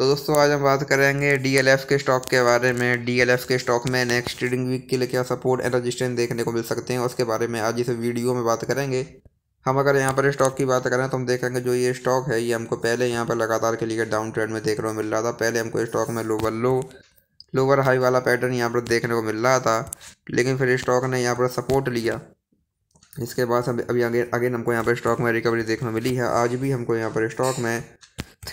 तो दोस्तों आज हम बात करेंगे डीएलएफ के स्टॉक के बारे में डीएलएफ के स्टॉक में नेक्स्ट ट्रेडिंग वीक के लिए क्या सपोर्ट एंड रजिस्ट्रेंस देखने को मिल सकते हैं उसके बारे में आज इस वीडियो में बात करेंगे हम अगर यहाँ पर स्टॉक की बात करें तो हम देखेंगे जो ये स्टॉक है ये हमको पहले यहाँ पर लगातार के लिए डाउन ट्रेंड में देखने को मिल रहा था पहले हमको स्टॉक में लोवर लो लोअर हाई वाला पैटर्न यहाँ पर देखने को मिल रहा था लेकिन फिर स्टॉक ने यहाँ पर सपोर्ट लिया इसके बाद अभी अगेन अगेन हमको यहाँ पर स्टॉक में रिकवरी देखने को मिली है आज भी हमको यहाँ पर स्टॉक में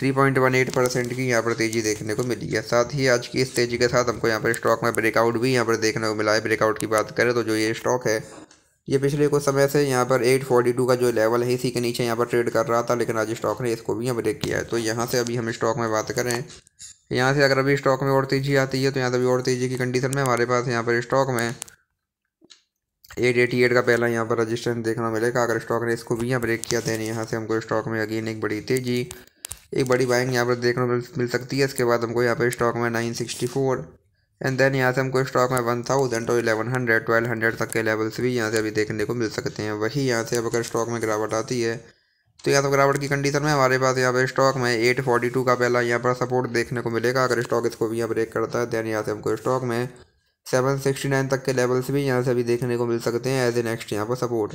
3.18 परसेंट की यहाँ पर तेज़ी देखने को मिली है साथ ही आज की इस तेज़ी के साथ हमको यहाँ पर स्टॉक में ब्रेकआउट भी यहाँ पर देखने को मिला है ब्रेकआउट की बात करें तो जो ये स्टॉक है ये पिछले कुछ समय से यहाँ पर 842 का जो लेवल है इसी के नीचे यहाँ पर ट्रेड कर रहा था लेकिन आज स्टॉक ने इसको भी यहाँ ब्रेक किया है तो यहाँ से अभी हम स्टॉक में बात करें यहाँ से अगर अभी स्टॉक में और तेज़ी आती है तो यहाँ से अभी और तेज़ी की कंडीशन में हमारे पास यहाँ पर स्टॉक में एट एटी एट का पहला यहाँ पर रजिस्टेंस देखना मिलेगा अगर स्टॉक ने इसको भी यहाँ ब्रेक किया देन यहाँ से हमको स्टॉक में अगेन एक बड़ी तेज़ी एक बड़ी बाइक यहाँ पर देखने को मिल सकती है इसके बाद हमको यहाँ पर स्टॉक में nine sixty four and then यहाँ से हमको स्टॉक में one thousand two eleven hundred twelve hundred तक के लेवल्स भी यहाँ से अभी देखने को मिल सकते हैं वही यहाँ से अब अगर स्टॉक में गिरावट आती है तो यहाँ तो गिरावट की कंडीशन में हमारे पास यहाँ पर स्टॉक में एट फोर्टी टू का पहला यहाँ पर सपोर्ट देखने को मिलेगा अगर स्टॉक इसको भी यहाँ ब्रेक करता है देन यहाँ से हमको स्टॉक में सेवन सिक्सटी नाइन तक के लेवल्स भी यहाँ से अभी देखने को मिल सकते हैं एज ए नेक्स्ट यहाँ पर सपोर्ट